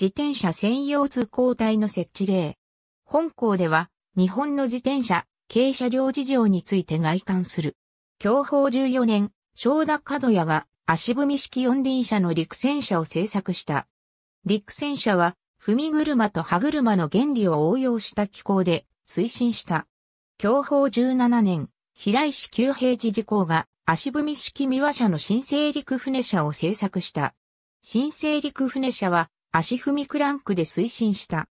自転車専用通行帯の設置例。本校では、日本の自転車、軽車両事情について外観する。享保14年、正田角屋が足踏み式四輪車の陸戦車を製作した。陸戦車は、踏み車と歯車の原理を応用した機構で推進した。享保17年、平石旧平寺事項が足踏み式三輪車の新生陸船車を製作した。新生陸船車は足踏みクランクで推進した。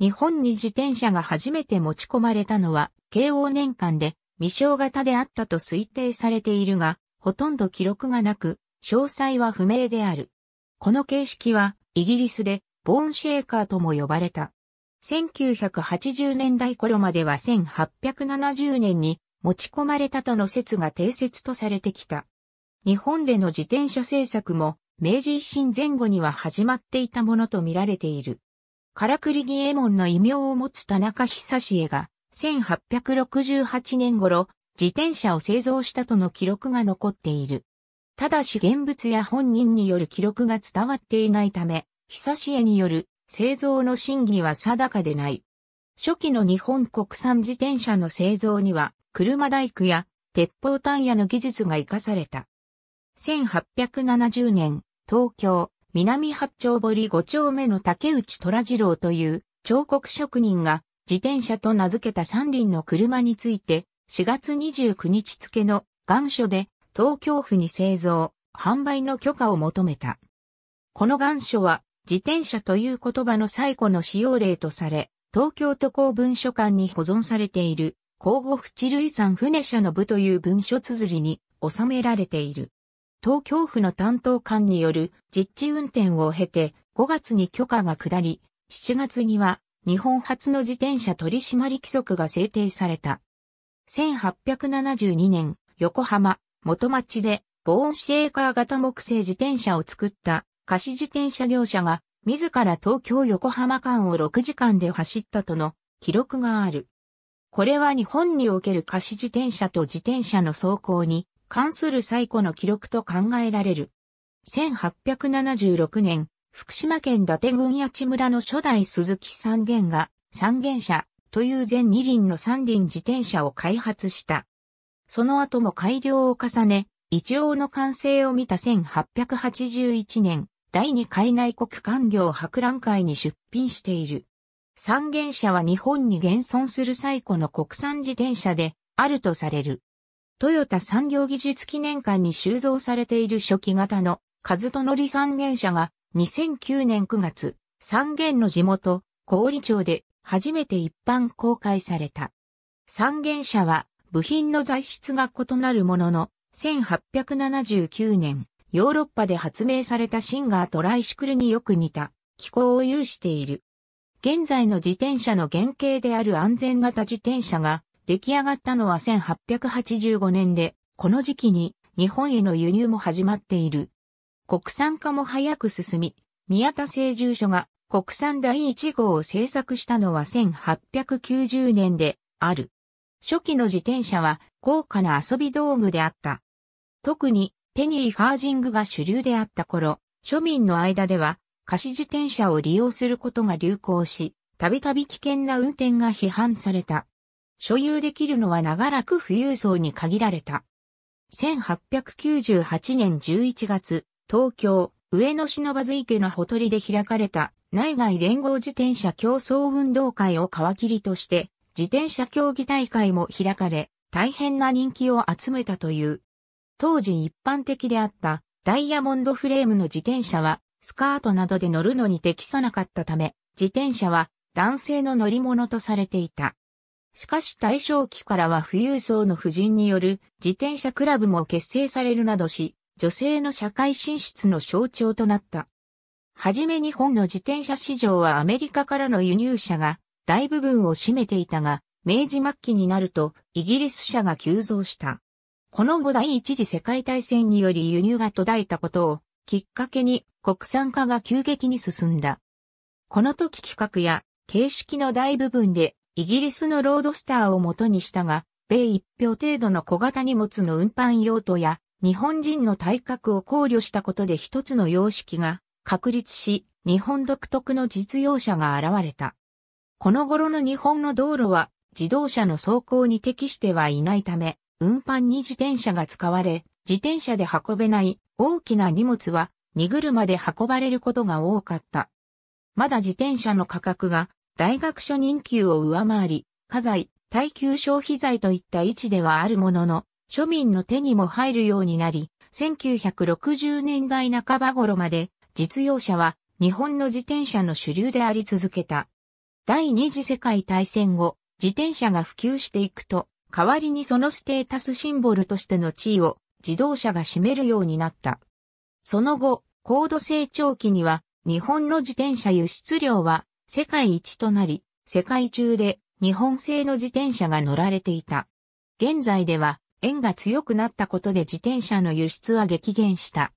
日本に自転車が初めて持ち込まれたのは、慶応年間で未詳型であったと推定されているが、ほとんど記録がなく、詳細は不明である。この形式は、イギリスで、ボーンシェーカーとも呼ばれた。1980年代頃までは1870年に持ち込まれたとの説が定説とされてきた。日本での自転車政策も明治維新前後には始まっていたものとみられている。からくり義衛門の異名を持つ田中久志恵が、1868年頃、自転車を製造したとの記録が残っている。ただし現物や本人による記録が伝わっていないため、久し絵による製造の真偽は定かでない。初期の日本国産自転車の製造には、車大工や鉄砲単屋の技術が活かされた。1870年、東京、南八丁堀五丁目の竹内虎次郎という彫刻職人が自転車と名付けた三輪の車について4月29日付の願書で東京府に製造、販売の許可を求めた。この願書は自転車という言葉の最古の使用例とされ、東京都公文書館に保存されている、交互淵類産船社の部という文書綴りに収められている。東京府の担当官による実地運転を経て5月に許可が下り、7月には日本初の自転車取締規則が制定された。1872年、横浜、元町で、防音シェーカー型木製自転車を作った貸自転車業者が、自ら東京横浜間を6時間で走ったとの記録がある。これは日本における貸自転車と自転車の走行に関する最古の記録と考えられる。1876年、福島県伊達郡八村の初代鈴木三元が三元車という全二輪の三輪自転車を開発した。その後も改良を重ね、一応の完成を見た1881年、第二海内国官業博覧会に出品している。三元車は日本に現存する最古の国産自転車であるとされる。トヨタ産業技術記念館に収蔵されている初期型のカズトノリ三原車が2009年9月、三原の地元、小売町で初めて一般公開された。三原車は部品の材質が異なるものの、1879年、ヨーロッパで発明されたシンガーとライシクルによく似た気候を有している。現在の自転車の原型である安全型自転車が出来上がったのは1885年で、この時期に日本への輸入も始まっている。国産化も早く進み、宮田製住所が国産第1号を製作したのは1890年である。初期の自転車は高価な遊び道具であった。特にペニーファージングが主流であった頃、庶民の間では貸し自転車を利用することが流行し、たびたび危険な運転が批判された。所有できるのは長らく富裕層に限られた。1898年11月、東京、上野忍ばず池のほとりで開かれた内外連合自転車競争運動会を皮切りとして、自転車競技大会も開かれ、大変な人気を集めたという。当時一般的であったダイヤモンドフレームの自転車はスカートなどで乗るのに適さなかったため、自転車は男性の乗り物とされていた。しかし大正期からは富裕層の婦人による自転車クラブも結成されるなどし、女性の社会進出の象徴となった。はじめ日本の自転車市場はアメリカからの輸入車が大部分を占めていたが、明治末期になるとイギリス車が急増した。この後第一次世界大戦により輸入が途絶えたことをきっかけに国産化が急激に進んだ。この時企画や形式の大部分でイギリスのロードスターを元にしたが、米1票程度の小型荷物の運搬用途や、日本人の体格を考慮したことで一つの様式が確立し、日本独特の実用車が現れた。この頃の日本の道路は自動車の走行に適してはいないため、運搬に自転車が使われ、自転車で運べない大きな荷物は荷車で運ばれることが多かった。まだ自転車の価格が大学初任給を上回り、家財、耐久消費財といった位置ではあるものの、庶民の手にも入るようになり、1960年代半ば頃まで実用車は日本の自転車の主流であり続けた。第二次世界大戦後、自転車が普及していくと、代わりにそのステータスシンボルとしての地位を自動車が占めるようになった。その後、高度成長期には日本の自転車輸出量は世界一となり、世界中で日本製の自転車が乗られていた。現在では円が強くなったことで自転車の輸出は激減した。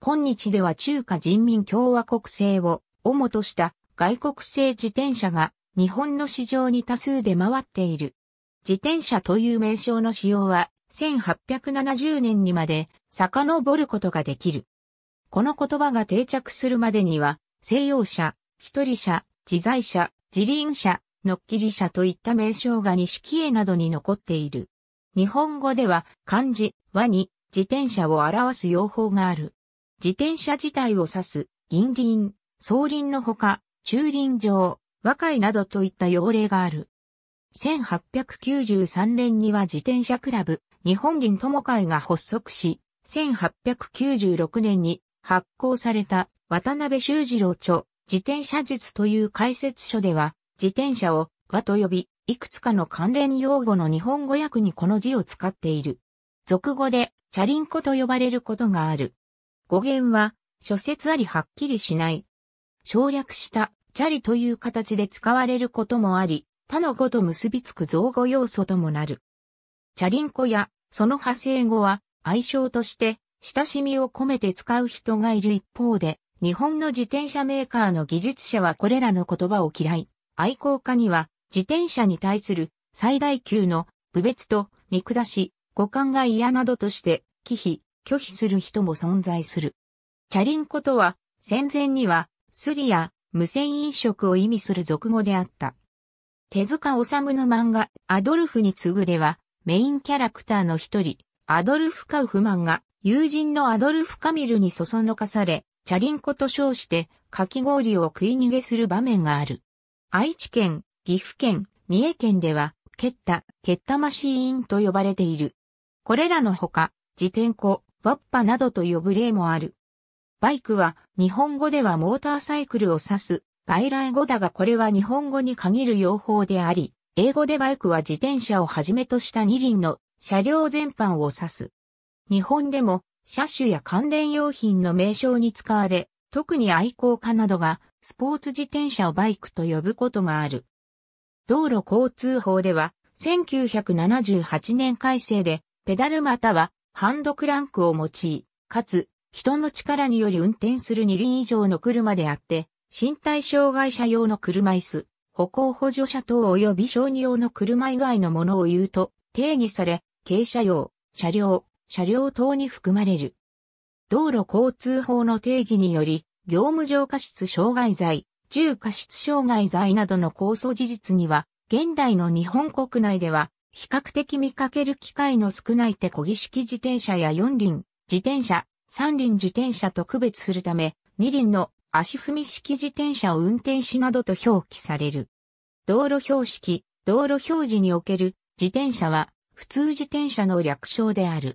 今日では中華人民共和国製を主とした外国製自転車が日本の市場に多数出回っている。自転車という名称の使用は1870年にまで遡ることができる。この言葉が定着するまでには西洋車、一人車、自在車、自輪車、のっきり車といった名称が錦絵などに残っている。日本語では漢字、和に自転車を表す用法がある。自転車自体を指す、銀輪、総輪のほか、中輪上、和解などといった用例がある。1893年には自転車クラブ、日本輪友会が発足し、1896年に発行された渡辺修二郎著、自転車術という解説書では、自転車を和と呼び、いくつかの関連用語の日本語訳にこの字を使っている。俗語で、チャリンコと呼ばれることがある。語源は、諸説ありはっきりしない。省略した、チャリという形で使われることもあり、他の語と結びつく造語要素ともなる。チャリンコや、その派生語は、愛称として、親しみを込めて使う人がいる一方で、日本の自転車メーカーの技術者はこれらの言葉を嫌い、愛好家には自転車に対する最大級の侮蔑と見下し、五感が嫌などとして忌避、拒否する人も存在する。チャリンコとは戦前にはスリや無線飲食を意味する俗語であった。手塚治虫の漫画アドルフに次ぐではメインキャラクターの一人、アドルフ・カウフマンが友人のアドルフ・カミルにそそのかされ、チャリンコと称してかき氷を食い逃げする場面がある。愛知県、岐阜県、三重県では、ケッタ、ケッタマシーンと呼ばれている。これらのほか、自転庫、ワッパなどと呼ぶ例もある。バイクは日本語ではモーターサイクルを指す外来語だがこれは日本語に限る用法であり、英語でバイクは自転車をはじめとした二輪の車両全般を指す。日本でも車種や関連用品の名称に使われ、特に愛好家などがスポーツ自転車をバイクと呼ぶことがある。道路交通法では、1978年改正で、ペダルまたはハンドクランクを用い、かつ、人の力により運転する二輪以上の車であって、身体障害者用の車椅子、歩行補助者等及び小児用の車以外のものを言うと定義され、軽車用、車両、車両等に含まれる。道路交通法の定義により、業務上過失傷害罪、重過失傷害罪などの控訴事実には、現代の日本国内では、比較的見かける機会の少ない手漕ぎ式自転車や四輪、自転車、三輪自転車と区別するため、二輪の足踏み式自転車を運転しなどと表記される。道路標識、道路表示における自転車は普通自転車の略称である。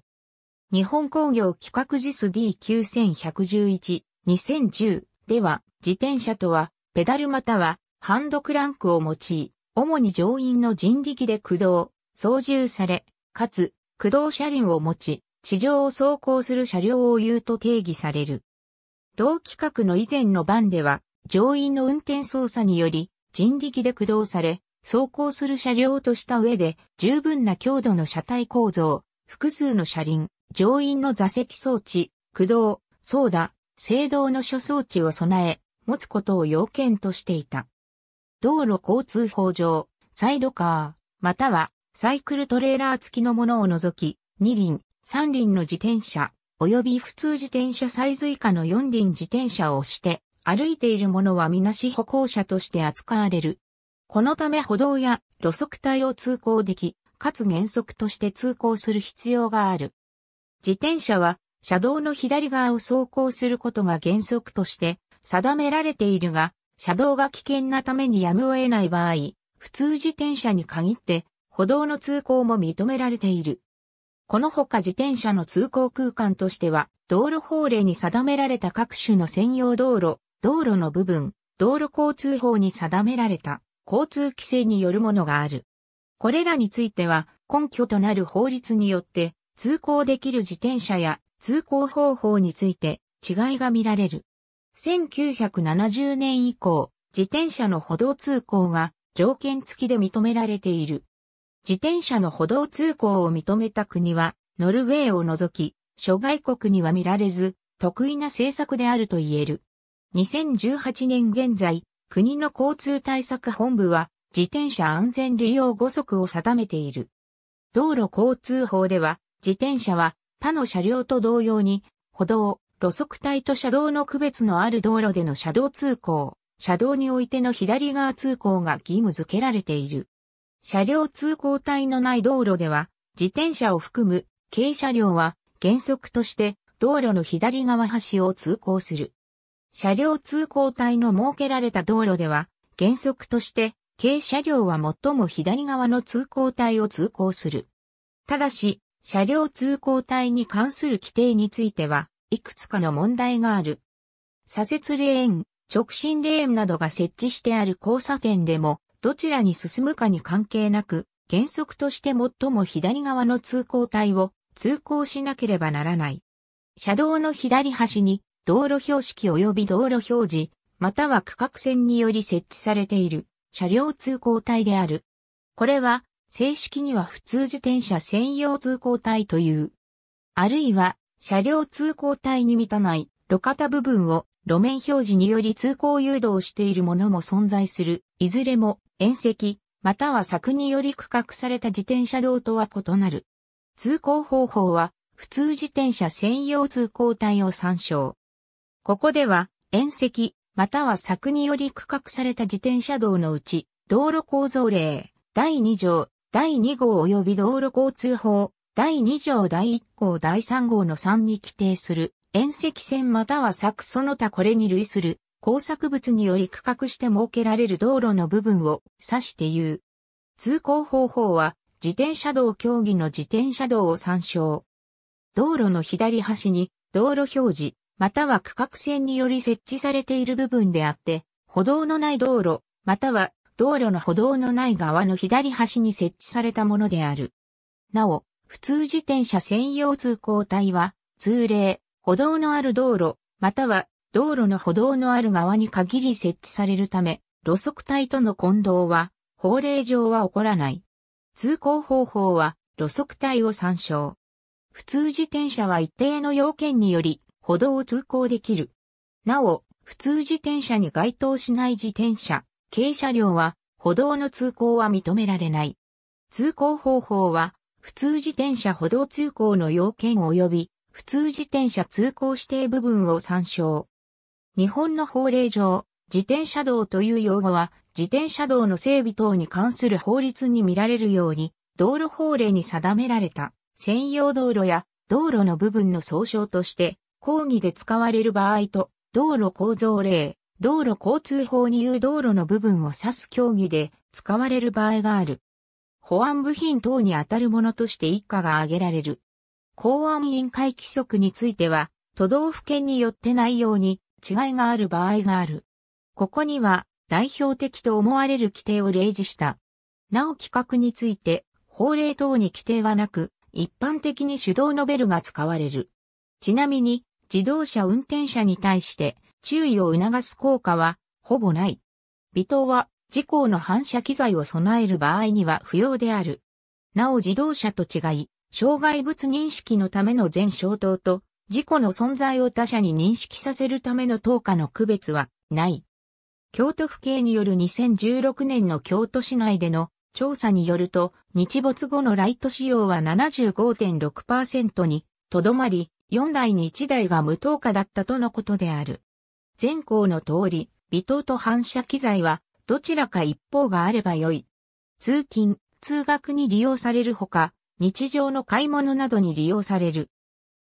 日本工業企画実 D9111-2010 では、自転車とは、ペダルまたは、ハンドクランクを用い、主に乗員の人力で駆動、操縦され、かつ、駆動車輪を持ち、地上を走行する車両を言うと定義される。同規格の以前の版では、乗員の運転操作により、人力で駆動され、走行する車両とした上で、十分な強度の車体構造、複数の車輪、乗員の座席装置、駆動、操舵、制動の諸装置を備え、持つことを要件としていた。道路交通法上、サイドカー、またはサイクルトレーラー付きのものを除き、二輪、三輪の自転車、及び普通自転車サイズ以下の四輪自転車を押して、歩いているものはみなし歩行者として扱われる。このため歩道や路側帯を通行でき、かつ原則として通行する必要がある。自転車は車道の左側を走行することが原則として定められているが、車道が危険なためにやむを得ない場合、普通自転車に限って歩道の通行も認められている。このほか自転車の通行空間としては、道路法令に定められた各種の専用道路、道路の部分、道路交通法に定められた交通規制によるものがある。これらについては根拠となる法律によって通行できる自転車や通行方法について違いが見られる。1970年以降、自転車の歩道通行が条件付きで認められている。自転車の歩道通行を認めた国は、ノルウェーを除き、諸外国には見られず、得意な政策であると言える。2018年現在、国の交通対策本部は、自転車安全利用5則を定めている。道路交通法では、自転車は他の車両と同様に、歩道、路側帯と車道の区別のある道路での車道通行、車道においての左側通行が義務付けられている。車両通行帯のない道路では、自転車を含む軽車両は原則として道路の左側端を通行する。車両通行帯の設けられた道路では、原則として軽車両は最も左側の通行帯を通行する。ただし、車両通行帯に関する規定については、いくつかの問題がある。左折レーン、直進レーンなどが設置してある交差点でも、どちらに進むかに関係なく、原則として最も左側の通行帯を通行しなければならない。車道の左端に道路標識及び道路表示、または区画線により設置されている車両通行帯である。これは正式には普通自転車専用通行帯という。あるいは、車両通行帯に満たない路肩部分を路面表示により通行誘導しているものも存在する。いずれも、縁石、または柵により区画された自転車道とは異なる。通行方法は、普通自転車専用通行帯を参照。ここでは、縁石、または柵により区画された自転車道のうち、道路構造例、第2条、第2号及び道路交通法、第2条第1項第3号の3に規定する、遠赤線または柵その他これに類する、工作物により区画して設けられる道路の部分を指して言う。通行方法は、自転車道競技の自転車道を参照。道路の左端に、道路表示、または区画線により設置されている部分であって、歩道のない道路、または道路の歩道のない側の左端に設置されたものである。なお、普通自転車専用通行帯は、通例、歩道のある道路、または道路の歩道のある側に限り設置されるため、路側帯との混同は、法令上は起こらない。通行方法は、路側帯を参照。普通自転車は一定の要件により、歩道を通行できる。なお、普通自転車に該当しない自転車、軽車両は歩道の通行は認められない。通行方法は、普通自転車歩道通行の要件及び、普通自転車通行指定部分を参照。日本の法令上、自転車道という用語は、自転車道の整備等に関する法律に見られるように、道路法令に定められた専用道路や道路の部分の総称として、講義で使われる場合と、道路構造例、道路交通法に言う道路の部分を指す競技で使われる場合がある。保安部品等に当たるものとして一家が挙げられる。公安委員会規則については、都道府県によってないように違いがある場合がある。ここには代表的と思われる規定を例示した。なお規格について、法令等に規定はなく、一般的に手動のベルが使われる。ちなみに、自動車運転者に対して、注意を促す効果は、ほぼない。微糖は、事故の反射機材を備える場合には不要である。なお自動車と違い、障害物認識のための全消灯と、事故の存在を他者に認識させるための等価の区別はない。京都府警による2016年の京都市内での調査によると、日没後のライト使用は75.6%にとどまり、4台に1台が無等価だったとのことである。前項の通り、微糖と反射機材は、どちらか一方があればよい。通勤、通学に利用されるほか、日常の買い物などに利用される。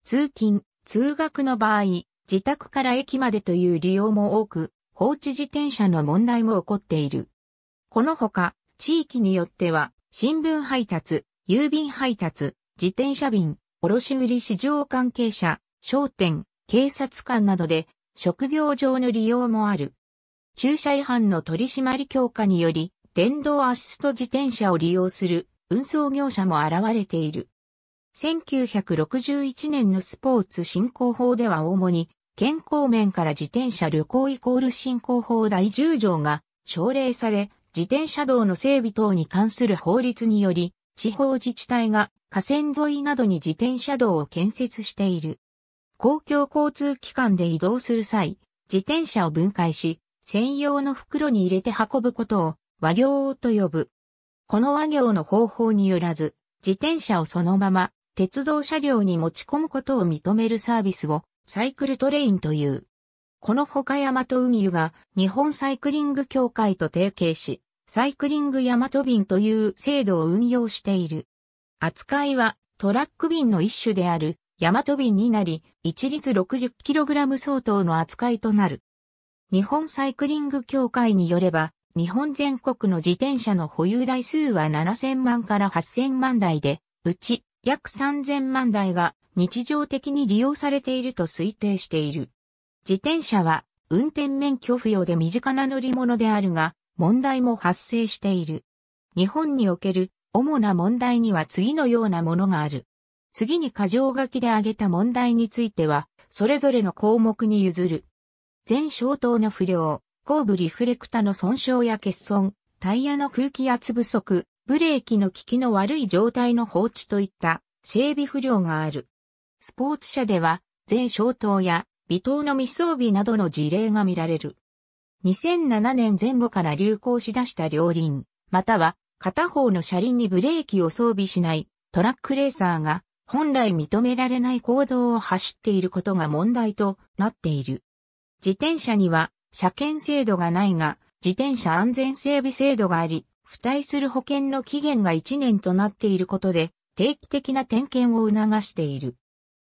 通勤、通学の場合、自宅から駅までという利用も多く、放置自転車の問題も起こっている。このほか、地域によっては、新聞配達、郵便配達、自転車便、卸売市場関係者、商店、警察官などで職業上の利用もある。駐車違反の取締り強化により、電動アシスト自転車を利用する運送業者も現れている。1961年のスポーツ振興法では主に健康面から自転車旅行イコール振興法第10条が奨励され、自転車道の整備等に関する法律により、地方自治体が河川沿いなどに自転車道を建設している。公共交通機関で移動する際、自転車を分解し、専用の袋に入れて運ぶことを和行と呼ぶ。この和行の方法によらず、自転車をそのまま鉄道車両に持ち込むことを認めるサービスをサイクルトレインという。この他大和運輸が日本サイクリング協会と提携し、サイクリング大和便という制度を運用している。扱いはトラック便の一種である大和便になり、一律 60kg 相当の扱いとなる。日本サイクリング協会によれば、日本全国の自転車の保有台数は7000万から8000万台で、うち約3000万台が日常的に利用されていると推定している。自転車は運転免許不要で身近な乗り物であるが、問題も発生している。日本における主な問題には次のようなものがある。次に過剰書きで挙げた問題については、それぞれの項目に譲る。全消灯の不良、後部リフレクタの損傷や欠損、タイヤの空気圧不足、ブレーキの効きの悪い状態の放置といった整備不良がある。スポーツ車では、全消灯や微灯の未装備などの事例が見られる。2007年前後から流行しだした両輪、または片方の車輪にブレーキを装備しないトラックレーサーが本来認められない行動を走っていることが問題となっている。自転車には車検制度がないが、自転車安全整備制度があり、付帯する保険の期限が1年となっていることで、定期的な点検を促している。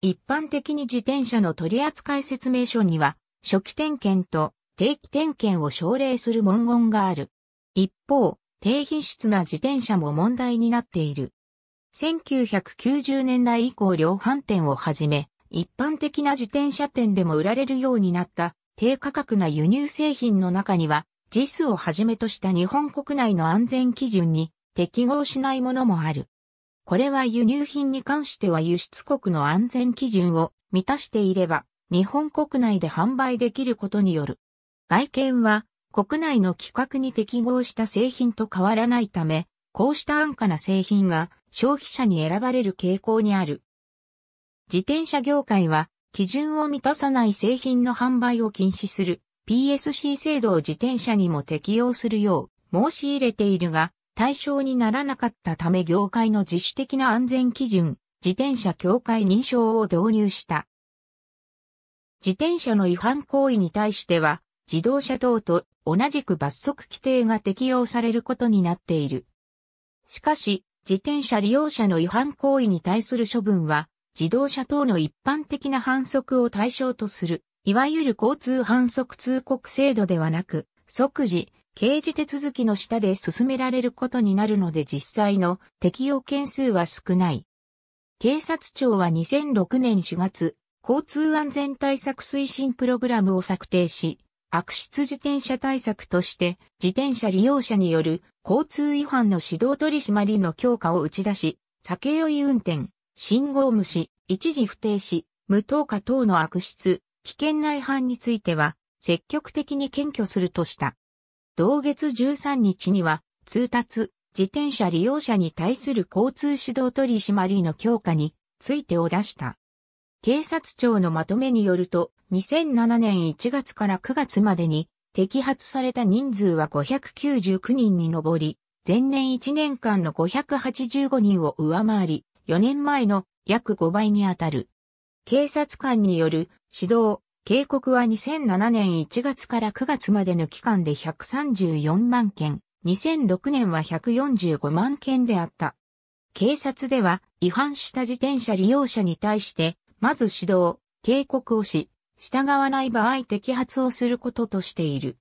一般的に自転車の取扱説明書には、初期点検と定期点検を奨励する文言がある。一方、低品質な自転車も問題になっている。1990年代以降量販店をはじめ、一般的な自転車店でも売られるようになった低価格な輸入製品の中には、JIS をはじめとした日本国内の安全基準に適合しないものもある。これは輸入品に関しては輸出国の安全基準を満たしていれば、日本国内で販売できることによる。外見は国内の規格に適合した製品と変わらないため、こうした安価な製品が消費者に選ばれる傾向にある。自転車業界は基準を満たさない製品の販売を禁止する PSC 制度を自転車にも適用するよう申し入れているが対象にならなかったため業界の自主的な安全基準自転車協会認証を導入した。自転車の違反行為に対しては自動車等と同じく罰則規定が適用されることになっている。しかし、自転車利用者の違反行為に対する処分は、自動車等の一般的な反則を対象とする、いわゆる交通反則通告制度ではなく、即時、刑事手続きの下で進められることになるので実際の適用件数は少ない。警察庁は2006年4月、交通安全対策推進プログラムを策定し、悪質自転車対策として、自転車利用者による交通違反の指導取締りの強化を打ち出し、酒酔い運転、信号無視、一時不停止、無投下等の悪質、危険な違反については、積極的に検挙するとした。同月13日には、通達、自転車利用者に対する交通指導取締りの強化についてを出した。警察庁のまとめによると、2007年1月から9月までに、摘発された人数は599人に上り、前年1年間の585人を上回り、4年前の約5倍に当たる。警察官による指導、警告は2007年1月から9月までの期間で134万件、2006年は145万件であった。警察では違反した自転車利用者に対してまず指導、警告をし、従わない場合摘発をすることとしている。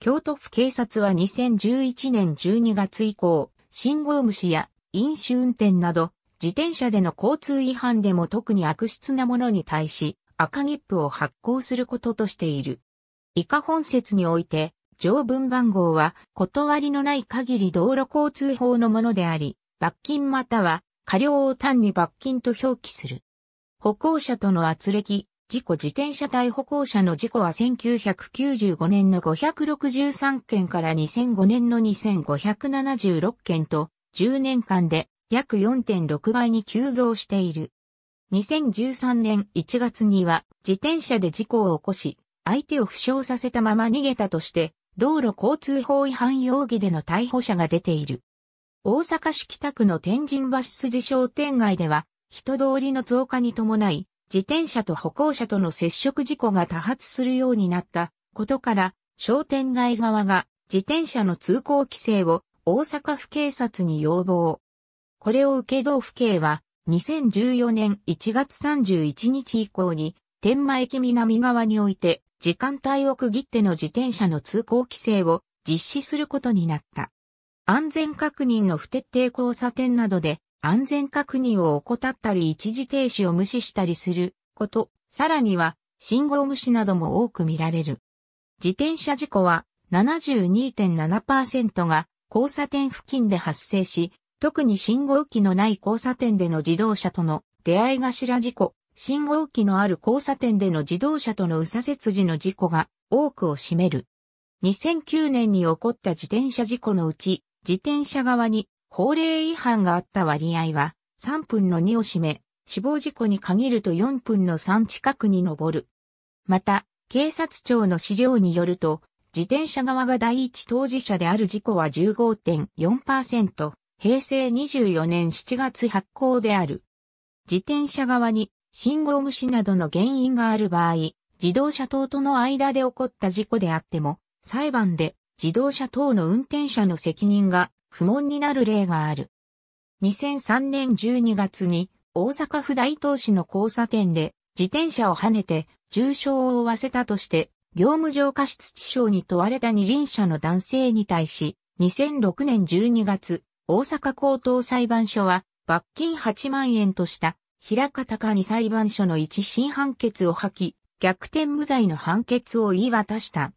京都府警察は2011年12月以降、信号無視や飲酒運転など、自転車での交通違反でも特に悪質なものに対し、赤切符を発行することとしている。以下本説において、条文番号は、断りのない限り道路交通法のものであり、罰金または、過料を単に罰金と表記する。歩行者との圧力、事故自転車対歩行者の事故は1995年の563件から2005年の2576件と、10年間で約4.6倍に急増している。2013年1月には自転車で事故を起こし、相手を負傷させたまま逃げたとして、道路交通法違反容疑での逮捕者が出ている。大阪市北区の天神橋筋商店街では、人通りの増加に伴い、自転車と歩行者との接触事故が多発するようになったことから、商店街側が自転車の通行規制を大阪府警察に要望。これを受け道府警は2014年1月31日以降に天満駅南側において時間帯を区切っての自転車の通行規制を実施することになった。安全確認の不徹底交差点などで安全確認を怠ったり一時停止を無視したりすること、さらには信号無視なども多く見られる。自転車事故は72.7%が交差点付近で発生し、特に信号機のない交差点での自動車との出会い頭事故、信号機のある交差点での自動車との右左折時の事故が多くを占める。2009年に起こった自転車事故のうち、自転車側に法令違反があった割合は3分の2を占め、死亡事故に限ると4分の3近くに上る。また、警察庁の資料によると、自転車側が第一当事者である事故は15.4%、平成24年7月発行である。自転車側に信号無視などの原因がある場合、自動車等との間で起こった事故であっても、裁判で自動車等の運転者の責任が苦問になる例がある。2003年12月に大阪府大東市の交差点で自転車を跳ねて重傷を負わせたとして業務上過失致傷に問われた二輪車の男性に対し2006年12月大阪高等裁判所は罰金8万円とした平方かに裁判所の一審判決を吐き逆転無罪の判決を言い渡した。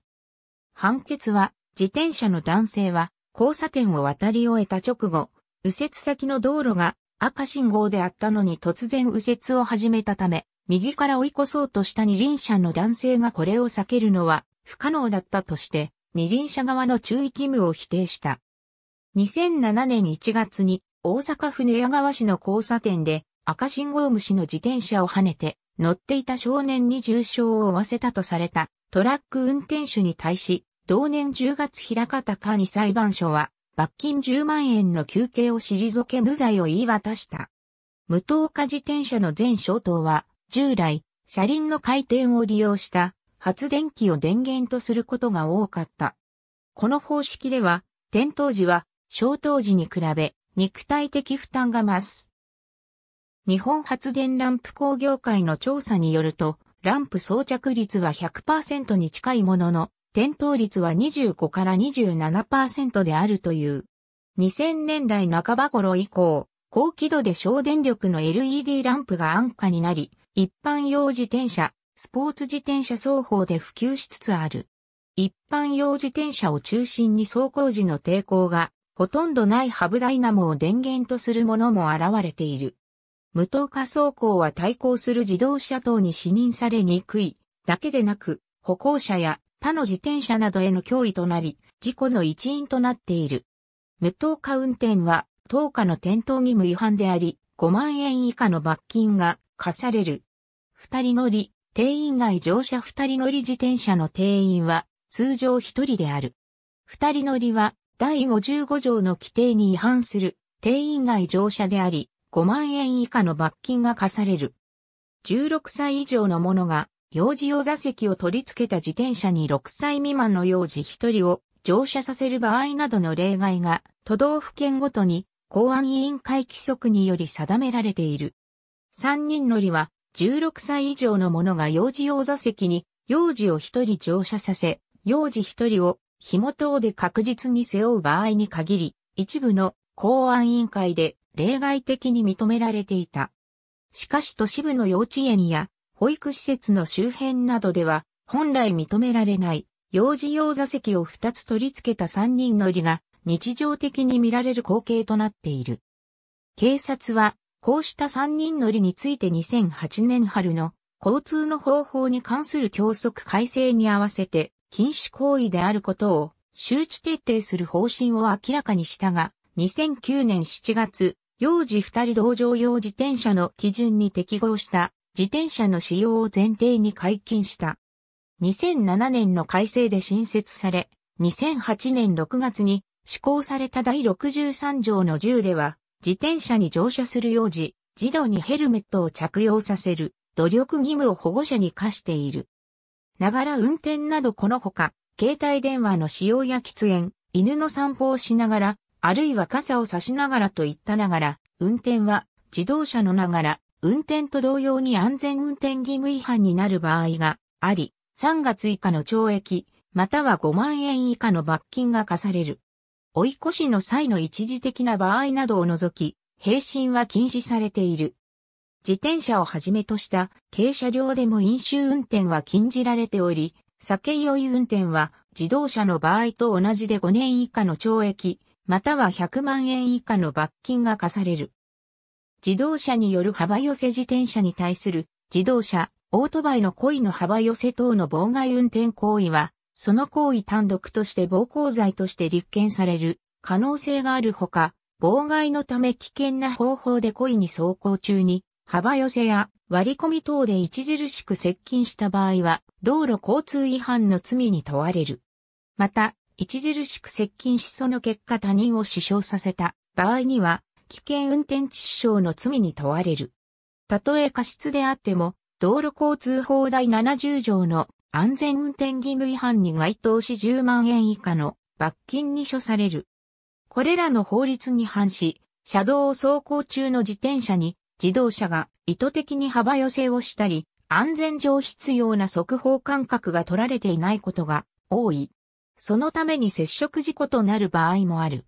判決は自転車の男性は交差点を渡り終えた直後、右折先の道路が赤信号であったのに突然右折を始めたため、右から追い越そうとした二輪車の男性がこれを避けるのは不可能だったとして、二輪車側の注意義務を否定した。2007年1月に大阪府寝屋川市の交差点で赤信号無視の自転車を跳ねて乗っていた少年に重傷を負わせたとされたトラック運転手に対し同年10月開かれた裁判所は、罰金10万円の求刑を退け無罪を言い渡した。無灯火自転車の全消灯は、従来、車輪の回転を利用した発電機を電源とすることが多かった。この方式では、点灯時は消灯時に比べ肉体的負担が増す。日本発電ランプ工業会の調査によると、ランプ装着率は100%に近いものの、点灯率は25から27%であるという。2000年代半ば頃以降、高輝度で省電力の LED ランプが安価になり、一般用自転車、スポーツ自転車双方で普及しつつある。一般用自転車を中心に走行時の抵抗がほとんどないハブダイナモを電源とするものも現れている。無灯化走行は対抗する自動車等に視認されにくいだけでなく、歩行者や他の自転車などへの脅威となり、事故の一因となっている。無灯火運転は、灯火の転倒義務違反であり、5万円以下の罰金が課される。二人乗り、定員外乗車二人乗り自転車の定員は、通常一人である。二人乗りは、第55条の規定に違反する、定員外乗車であり、5万円以下の罰金が課される。16歳以上の者が幼児用座席を取り付けた自転車に6歳未満の幼児1人を乗車させる場合などの例外が都道府県ごとに公安委員会規則により定められている。3人乗りは16歳以上の者が幼児用座席に幼児を1人乗車させ、幼児1人を紐等で確実に背負う場合に限り、一部の公安委員会で例外的に認められていた。しかし都市部の幼稚園や保育施設の周辺などでは、本来認められない幼児用座席を2つ取り付けた3人乗りが日常的に見られる光景となっている。警察は、こうした3人乗りについて2008年春の交通の方法に関する教則改正に合わせて禁止行為であることを周知徹底する方針を明らかにしたが、2009年7月、幼児2人同乗用自転車の基準に適合した自転車の使用を前提に解禁した。2007年の改正で新設され、2008年6月に施行された第63条の10では、自転車に乗車する用事、児童にヘルメットを着用させる努力義務を保護者に課している。ながら運転などこのほか、携帯電話の使用や喫煙、犬の散歩をしながら、あるいは傘を差しながらといったながら、運転は自動車のながら運転と同様に安全運転義務違反になる場合があり、3月以下の懲役、または5万円以下の罰金が課される。追い越しの際の一時的な場合などを除き、平身は禁止されている。自転車をはじめとした軽車両でも飲酒運転は禁じられており、酒酔い運転は自動車の場合と同じで5年以下の懲役、または100万円以下の罰金が課される。自動車による幅寄せ自転車に対する自動車、オートバイの故意の幅寄せ等の妨害運転行為は、その行為単独として暴行罪として立件される可能性があるほか、妨害のため危険な方法で故意に走行中に幅寄せや割り込み等で著しく接近した場合は、道路交通違反の罪に問われる。また、著しく接近しその結果他人を死傷させた場合には、危険運転致死傷の罪に問われる。たとえ過失であっても、道路交通法第70条の安全運転義務違反に該当し10万円以下の罰金に処される。これらの法律に反し、車道を走行中の自転車に自動車が意図的に幅寄せをしたり、安全上必要な速報間隔が取られていないことが多い。そのために接触事故となる場合もある。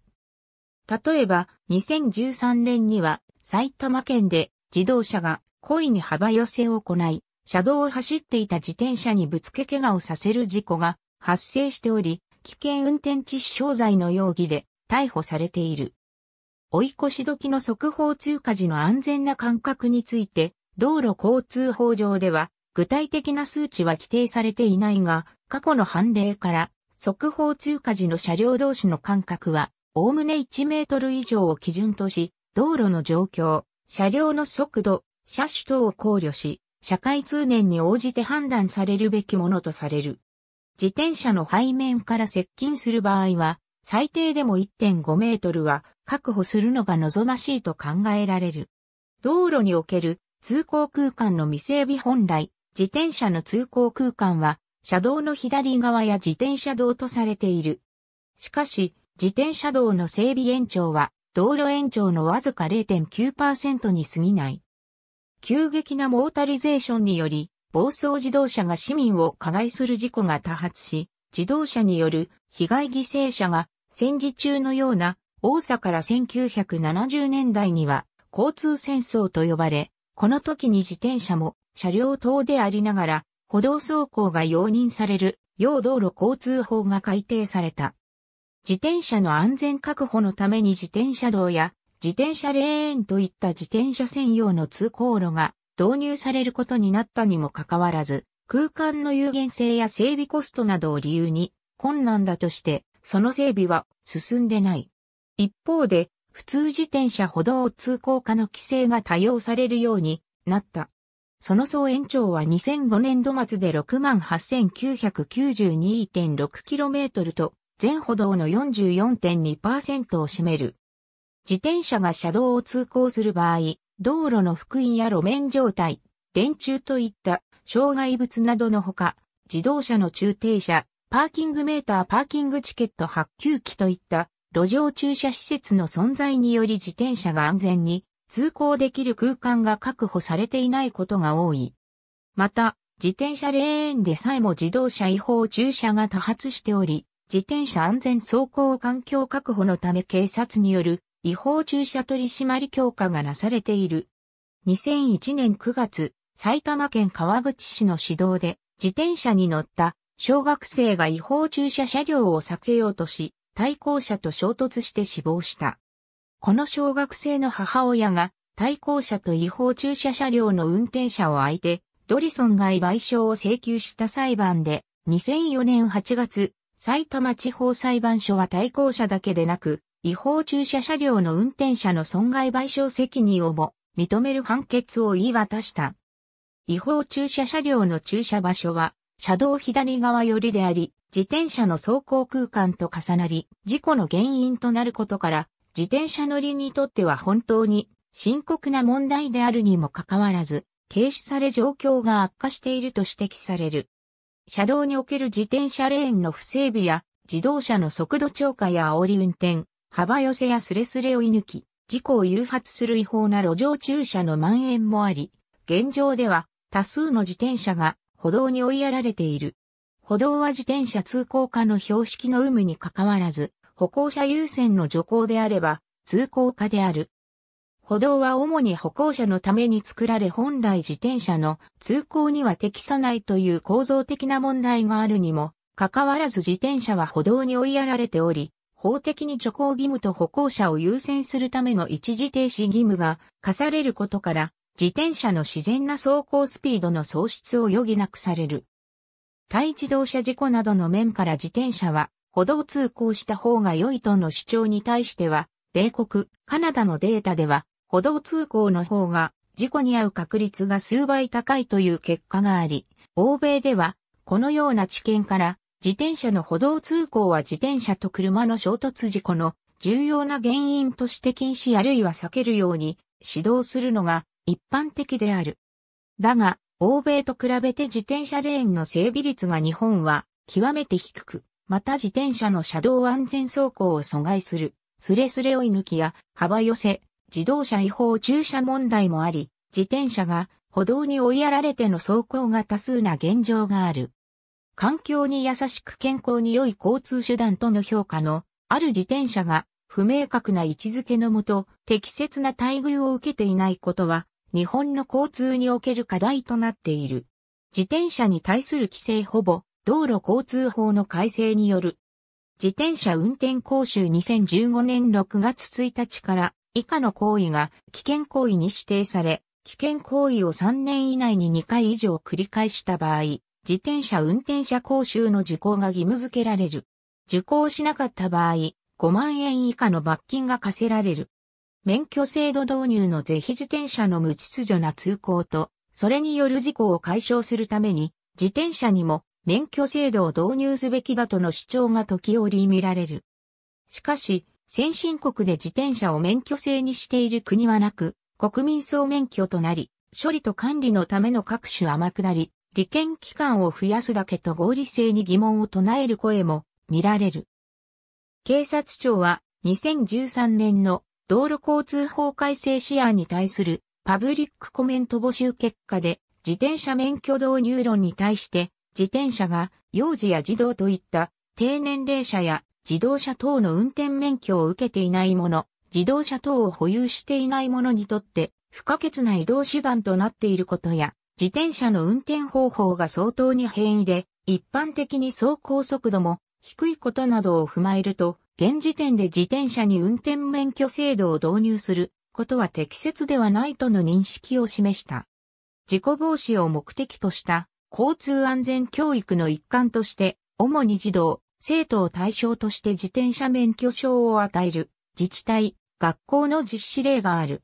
例えば、2013年には埼玉県で自動車が故意に幅寄せを行い、車道を走っていた自転車にぶつけ怪我をさせる事故が発生しており、危険運転致死傷罪の容疑で逮捕されている。追い越し時の速報通過時の安全な感覚について、道路交通法上では具体的な数値は規定されていないが、過去の判例から速報通過時の車両同士の間隔はおおむね1メートル以上を基準とし、道路の状況、車両の速度、車種等を考慮し、社会通念に応じて判断されるべきものとされる。自転車の背面から接近する場合は、最低でも1.5メートルは確保するのが望ましいと考えられる。道路における通行空間の未整備本来、自転車の通行空間は車道の左側や自転車道とされている。しかし、自転車道の整備延長は、道路延長のわずか0.9%に過ぎない。急激なモータリゼーションにより、暴走自動車が市民を加害する事故が多発し、自動車による被害犠牲者が戦時中のような多さから1970年代には交通戦争と呼ばれ、この時に自転車も車両等でありながら歩道走行が容認される要道路交通法が改定された。自転車の安全確保のために自転車道や自転車レーンといった自転車専用の通行路が導入されることになったにもかかわらず、空間の有限性や整備コストなどを理由に困難だとして、その整備は進んでない。一方で、普通自転車歩道通行化の規制が多用されるようになった。その総延長は2005年度末で 68,992.6km と全歩道の44.2%を占める。自転車が車道を通行する場合、道路の福印や路面状態、電柱といった障害物などのほか、自動車の駐停車、パーキングメーター、パーキングチケット発給機といった路上駐車施設の存在により自転車が安全に通行できる空間が確保されていないことが多い。また、自転車レーンでさえも自動車違法駐車が多発しており、自転車安全走行環境確保のため警察による違法駐車取締り強化がなされている。2001年9月、埼玉県川口市の市道で自転車に乗った小学生が違法駐車車両を避けようとし、対向車と衝突して死亡した。この小学生の母親が対向車と違法駐車車両の運転者を相手、ドリソン外賠償を請求した裁判で2004年8月、埼玉地方裁判所は対向車だけでなく、違法駐車車両の運転者の損害賠償責任をも認める判決を言い渡した。違法駐車車両の駐車場所は、車道左側寄りであり、自転車の走行空間と重なり、事故の原因となることから、自転車乗りにとっては本当に深刻な問題であるにもかかわらず、軽視され状況が悪化していると指摘される。車道における自転車レーンの不整備や、自動車の速度超過や煽り運転、幅寄せやスレスレを射抜き、事故を誘発する違法な路上駐車の蔓延もあり、現状では多数の自転車が歩道に追いやられている。歩道は自転車通行課の標識の有無に関わらず、歩行者優先の徐行であれば通行課である。歩道は主に歩行者のために作られ本来自転車の通行には適さないという構造的な問題があるにも、かかわらず自転車は歩道に追いやられており、法的に徐行義務と歩行者を優先するための一時停止義務が課されることから、自転車の自然な走行スピードの喪失を余儀なくされる。対自動車事故などの面から自転車は歩道通行した方が良いとの主張に対しては、米国、カナダのデータでは、歩道通行の方が事故に遭う確率が数倍高いという結果があり、欧米ではこのような知見から自転車の歩道通行は自転車と車の衝突事故の重要な原因として禁止あるいは避けるように指導するのが一般的である。だが、欧米と比べて自転車レーンの整備率が日本は極めて低く、また自転車の車道安全走行を阻害する、スレスレ追い抜きや幅寄せ、自動車違法駐車問題もあり、自転車が歩道に追いやられての走行が多数な現状がある。環境に優しく健康に良い交通手段との評価のある自転車が不明確な位置づけのもと適切な待遇を受けていないことは日本の交通における課題となっている。自転車に対する規制ほぼ道路交通法の改正による自転車運転講習2015年6月1日から以下の行為が危険行為に指定され、危険行為を3年以内に2回以上繰り返した場合、自転車運転者講習の受講が義務付けられる。受講しなかった場合、5万円以下の罰金が課せられる。免許制度導入の是非自転車の無秩序な通行と、それによる事故を解消するために、自転車にも免許制度を導入すべきだとの主張が時折見られる。しかし、先進国で自転車を免許制にしている国はなく、国民総免許となり、処理と管理のための各種甘くなり、利権機関を増やすだけと合理性に疑問を唱える声も見られる。警察庁は2013年の道路交通法改正試案に対するパブリックコメント募集結果で自転車免許導入論に対して自転車が幼児や児童といった低年齢者や自動車等の運転免許を受けていない者、自動車等を保有していない者にとって不可欠な移動手段となっていることや、自転車の運転方法が相当に変異で、一般的に走行速度も低いことなどを踏まえると、現時点で自転車に運転免許制度を導入することは適切ではないとの認識を示した。事故防止を目的とした交通安全教育の一環として、主に児童、生徒を対象として自転車免許証を与える自治体、学校の実施例がある。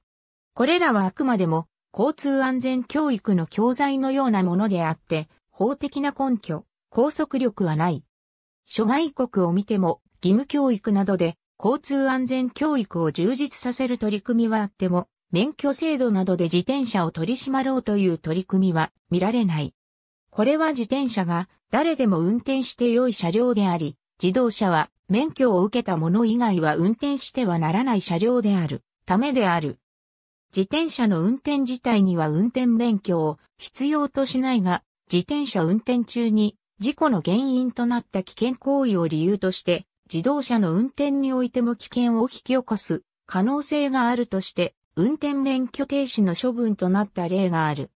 これらはあくまでも交通安全教育の教材のようなものであって、法的な根拠、拘束力はない。諸外国を見ても義務教育などで交通安全教育を充実させる取り組みはあっても、免許制度などで自転車を取り締まろうという取り組みは見られない。これは自転車が誰でも運転して良い車両であり、自動車は免許を受けた者以外は運転してはならない車両である、ためである。自転車の運転自体には運転免許を必要としないが、自転車運転中に事故の原因となった危険行為を理由として、自動車の運転においても危険を引き起こす可能性があるとして、運転免許停止の処分となった例がある。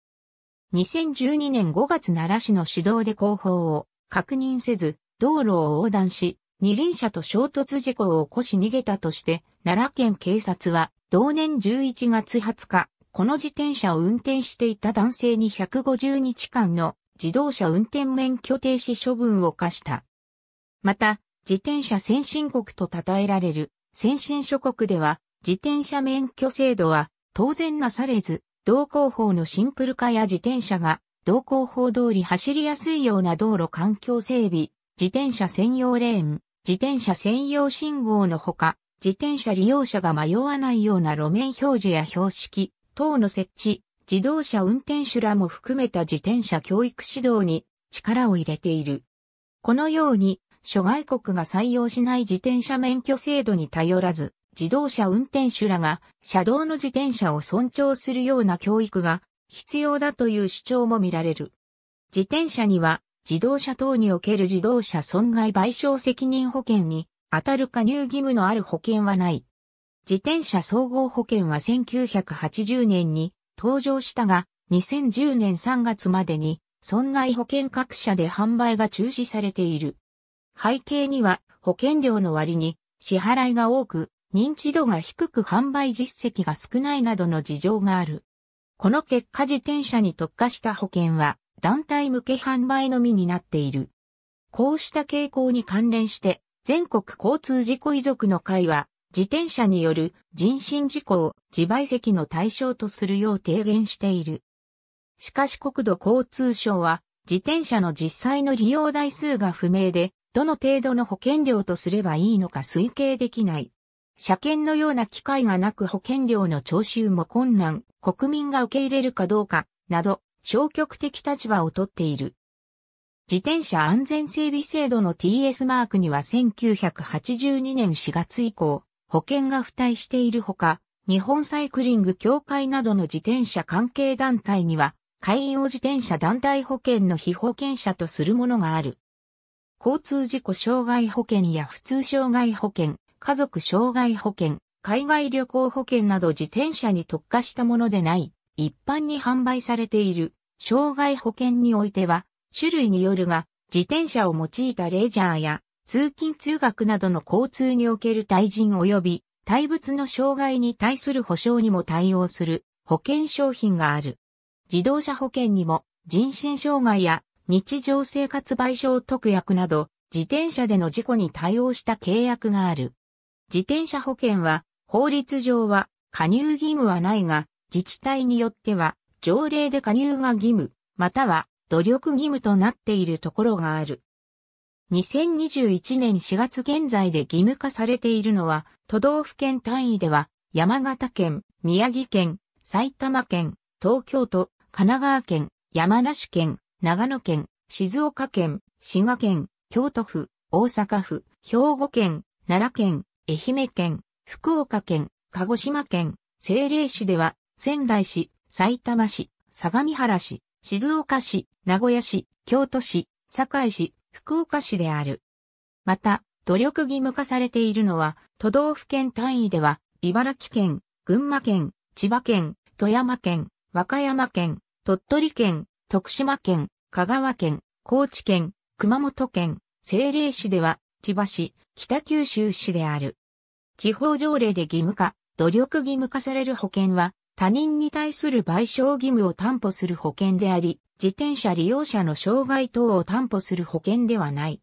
2012年5月奈良市の市道で後方を確認せず、道路を横断し、二輪車と衝突事故を起こし逃げたとして、奈良県警察は、同年11月20日、この自転車を運転していた男性に150日間の自動車運転免許停止処分を課した。また、自転車先進国と称えられる先進諸国では、自転車免許制度は当然なされず、道交法のシンプル化や自転車が道交法通り走りやすいような道路環境整備、自転車専用レーン、自転車専用信号のほか、自転車利用者が迷わないような路面表示や標識等の設置、自動車運転手らも含めた自転車教育指導に力を入れている。このように、諸外国が採用しない自転車免許制度に頼らず、自動車運転手らが車道の自転車を尊重するような教育が必要だという主張も見られる。自転車には自動車等における自動車損害賠償責任保険に当たる加入義務のある保険はない。自転車総合保険は1980年に登場したが、2010年3月までに損害保険各社で販売が中止されている。背景には保険料の割に支払いが多く認知度が低く販売実績が少ないなどの事情がある。この結果自転車に特化した保険は団体向け販売のみになっている。こうした傾向に関連して全国交通事故遺族の会は自転車による人身事故を自賠責の対象とするよう提言している。しかし国土交通省は自転車の実際の利用台数が不明で、どの程度の保険料とすればいいのか推計できない車検のような機会がなく保険料の徴収も困難、国民が受け入れるかどうか、など、消極的立場をとっている。自転車安全整備制度の TS マークには1982年4月以降、保険が付帯しているほか、日本サイクリング協会などの自転車関係団体には、海洋自転車団体保険の非保険者とするものがある。交通事故障害保険や普通障害保険、家族障害保険、海外旅行保険など自転車に特化したものでない、一般に販売されている、障害保険においては、種類によるが、自転車を用いたレジャーや、通勤通学などの交通における対人及び、対物の障害に対する保障にも対応する保険商品がある。自動車保険にも人身障害や日常生活賠償特約など自転車での事故に対応した契約がある。自転車保険は、法律上は加入義務はないが、自治体によっては、条例で加入が義務、または努力義務となっているところがある。2021年4月現在で義務化されているのは、都道府県単位では、山形県、宮城県、埼玉県、東京都、神奈川県、山梨県、長野県、静岡県、滋賀県、京都府、大阪府、兵庫県、奈良県、愛媛県、福岡県、鹿児島県、政令市では、仙台市、埼玉市、相模原市、静岡市、名古屋市、京都市、堺市、福岡市である。また、努力義務化されているのは、都道府県単位では、茨城県、群馬県、千葉県、富山県、和歌山県、鳥取県、徳島県、香川県、高知県、熊本県、政令市では、千葉市、北九州市である。地方条例で義務化、努力義務化される保険は、他人に対する賠償義務を担保する保険であり、自転車利用者の障害等を担保する保険ではない。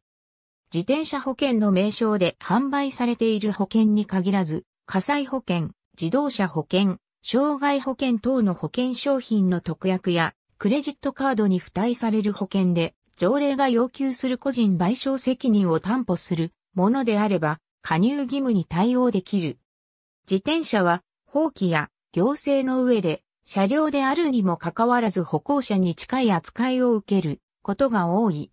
自転車保険の名称で販売されている保険に限らず、火災保険、自動車保険、障害保険等の保険商品の特約や、クレジットカードに付帯される保険で、条例が要求する個人賠償責任を担保するものであれば、加入義務に対応できる。自転車は法規や行政の上で車両であるにもかかわらず歩行者に近い扱いを受けることが多い。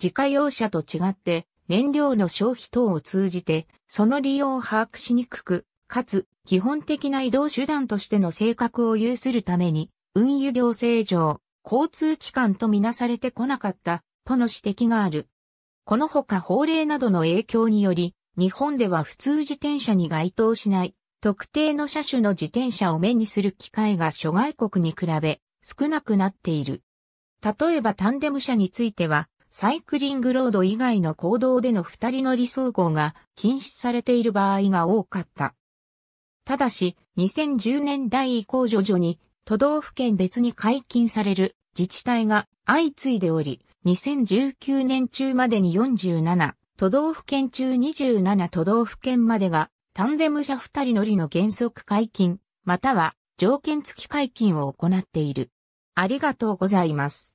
自家用車と違って燃料の消費等を通じてその利用を把握しにくく、かつ基本的な移動手段としての性格を有するために運輸行政上交通機関とみなされてこなかったとの指摘がある。このほか法令などの影響により、日本では普通自転車に該当しない特定の車種の自転車を目にする機会が諸外国に比べ少なくなっている。例えばタンデム車については、サイクリングロード以外の行動での二人乗り走行が禁止されている場合が多かった。ただし、2010年代以降徐々に都道府県別に解禁される自治体が相次いでおり、2019年中までに47、都道府県中27都道府県までが、タンデム車2人乗りの原則解禁、または条件付き解禁を行っている。ありがとうございます。